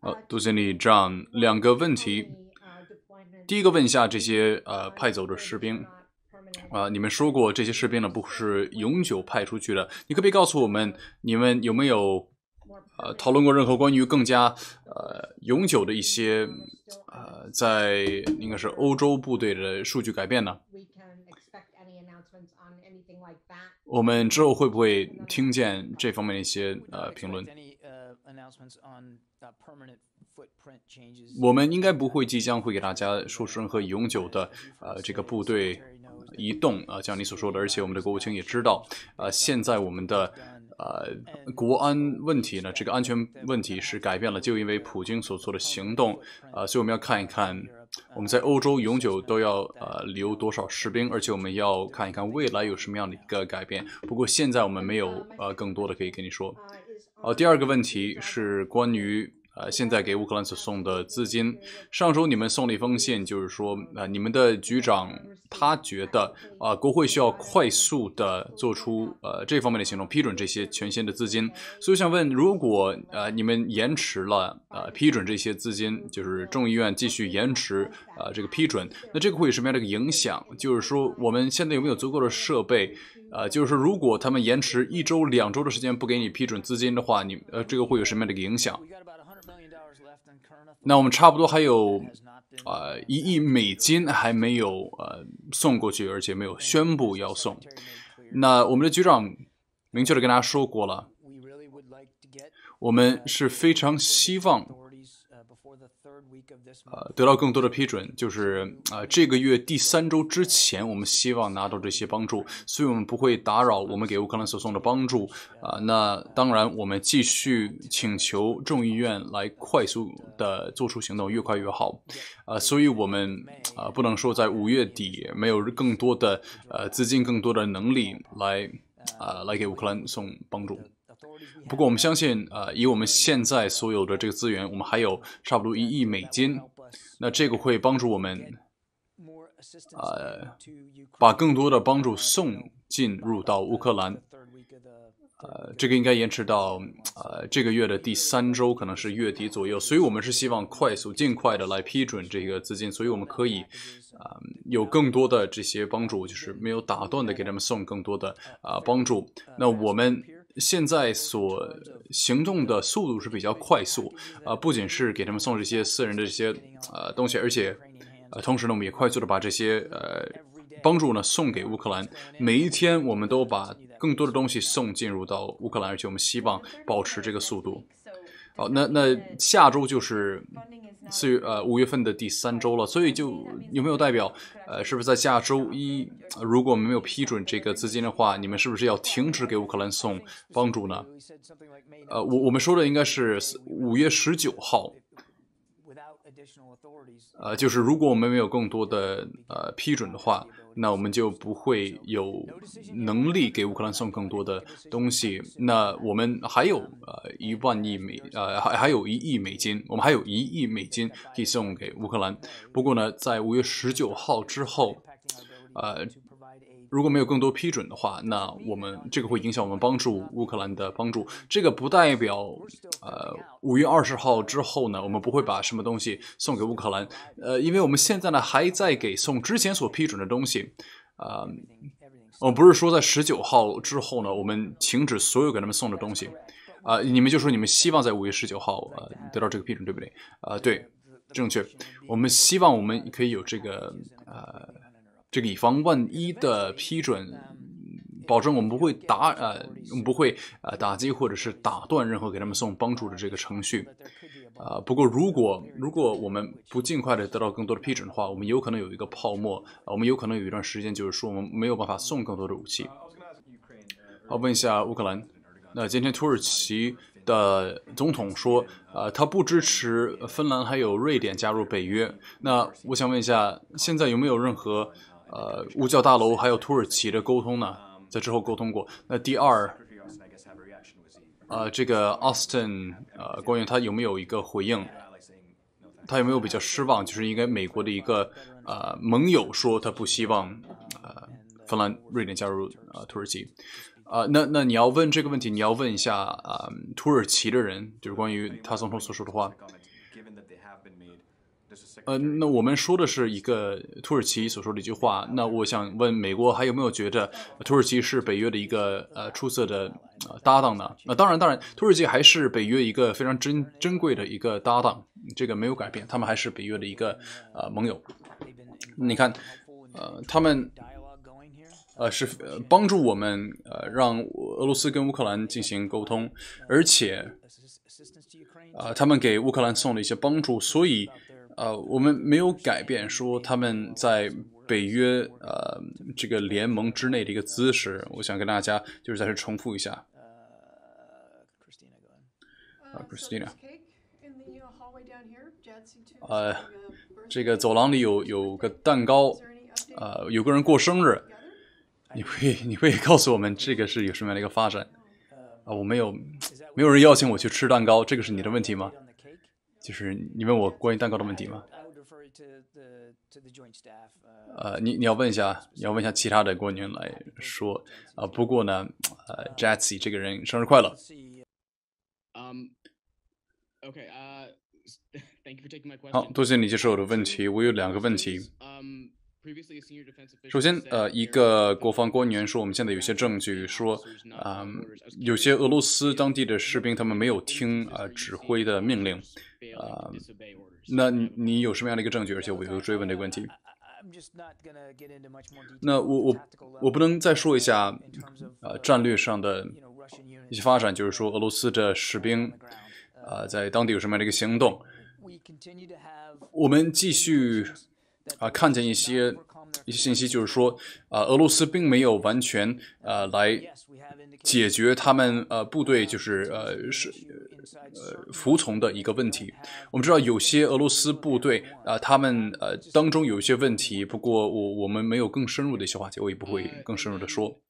呃，杜经理，这样两个问题。第一个问一下这些呃派走的士兵，啊，你们说过这些士兵呢不是永久派出去的，你可别告诉我们你们有没有呃讨论过任何关于更加呃永久的一些呃在应该是欧洲部队的数据改变呢？我们之后会不会听见这方面的一些呃评论？我们应该不会即将会给大家说出任何永久的呃这个部队移动啊，像你所说的，而且我们的国务卿也知道啊，现在我们的呃国安问题呢，这个安全问题是改变了，就因为普京所做的行动啊，所以我们要看一看我们在欧洲永久都要呃留多少士兵，而且我们要看一看未来有什么样的一个改变。不过现在我们没有呃更多的可以跟你说。好，第二个问题是关于呃，现在给乌克兰所送的资金。上周你们送了一封信，就是说呃，你们的局长他觉得啊，国会需要快速的做出呃这方面的行动，批准这些全新的资金。所以想问，如果呃你们延迟了呃批准这些资金，就是众议院继续延迟呃这个批准，那这个会有什么样的个影响？就是说我们现在有没有足够的设备？呃，就是如果他们延迟一周、两周的时间不给你批准资金的话，你呃，这个会有什么样的影响？那我们差不多还有啊一亿美金还没有呃送过去，而且没有宣布要送。那我们的局长明确的跟大家说过了，我们是非常希望。呃，得到更多的批准，就是啊，这个月第三周之前，我们希望拿到这些帮助，所以我们不会打扰我们给乌克兰所送的帮助啊。那当然，我们继续请求众议院来快速的做出行动，越快越好啊。所以我们啊，不能说在五月底没有更多的呃资金、更多的能力来啊来给乌克兰送帮助。不过，我们相信，呃，以我们现在所有的这个资源，我们还有差不多一亿美金，那这个会帮助我们，呃，把更多的帮助送进入到乌克兰。呃，这个应该延迟到呃这个月的第三周，可能是月底左右。所以，我们是希望快速、尽快的来批准这个资金，所以我们可以啊有更多的这些帮助，就是没有打断的给他们送更多的啊帮助。那我们。现在所行动的速度是比较快速，呃，不仅是给他们送这些私人的这些呃东西，而且呃，同时呢，我们也快速的把这些呃帮助呢送给乌克兰。每一天，我们都把更多的东西送进入到乌克兰，而且我们希望保持这个速度。好，那那下周就是。四月呃五月份的第三周了，所以就有没有代表呃是不是在下周一如果没有批准这个资金的话，你们是不是要停止给乌克兰送帮助呢？呃我我们说的应该是五月十九号。呃，就是如果我们没有更多的呃批准的话，那我们就不会有能力给乌克兰送更多的东西。那我们还有呃一万亿美呃还还有一亿美金，我们还有一亿美金可以送给乌克兰。不过呢，在五月十九号之后，呃。如果没有更多批准的话，那我们这个会影响我们帮助乌克兰的帮助。这个不代表，呃，五月二十号之后呢，我们不会把什么东西送给乌克兰。呃，因为我们现在呢还在给送之前所批准的东西。啊，我们不是说在十九号之后呢，我们停止所有给他们送的东西。啊，你们就说你们希望在五月十九号呃得到这个批准，对不对？啊，对，正确。我们希望我们可以有这个呃。这个以防万一的批准，保证我们不会打呃，我们不会呃打击或者是打断任何给他们送帮助的这个程序，啊，不过如果如果我们不尽快的得到更多的批准的话，我们有可能有一个泡沫，啊，我们有可能有一段时间就是说我们没有办法送更多的武器。我问一下乌克兰，那今天土耳其的总统说，啊，他不支持芬兰还有瑞典加入北约，那我想问一下，现在有没有任何？呃，五角大楼还有土耳其的沟通呢，在之后沟通过。那第二，呃，这个 Austin 呃官员他有没有一个回应？他有没有比较失望？就是应该美国的一个呃盟友说他不希望呃芬兰、瑞典加入啊土耳其。啊，那那你要问这个问题，你要问一下啊土耳其的人，就是关于他总统所说的话。呃，那我们说的是一个土耳其所说的一句话。那我想问美国，还有没有觉得土耳其是北约的一个呃出色的呃搭档呢？那当然，当然，土耳其还是北约一个非常珍珍贵的一个搭档，这个没有改变，他们还是北约的一个呃盟友。你看，呃，他们呃是帮助我们呃让俄罗斯跟乌克兰进行沟通，而且呃他们给乌克兰送了一些帮助，所以。呃，我们没有改变说他们在北约呃这个联盟之内的一个姿势。我想跟大家就是在这重复一下。啊，Christina。c h r i s t i n a 呃，这个走廊里有有个蛋糕，呃，有个人过生日。你会你会告诉我们这个是有什么样的一个发展？啊，我没有，没有人邀请我去吃蛋糕，这个是你的问题吗？就是你问我关于蛋糕的问题吗？呃，你你要问一下，你要问一下其他的官员来说啊。不过呢，呃，Jesse 这个人生日快乐。Um, o k 呃，Thank you for taking my question。好多谢你接受我的问题，我有两个问题。首先，呃，一个国防官员说，我们现在有些证据说，啊，有些俄罗斯当地的士兵他们没有听啊指挥的命令，啊，那你有什么样的一个证据？而且我又追问这个问题。那我我我不能再说一下，呃，战略上的一些发展，就是说俄罗斯的士兵，啊，在当地有什么样的一个行动？我们继续。啊，看见一些一些信息，就是说，啊，俄罗斯并没有完全呃来解决他们呃部队就是呃是呃服从的一个问题。我们知道有些俄罗斯部队啊，他们呃当中有一些问题，不过我我们没有更深入的一些话题，我也不会更深入的说。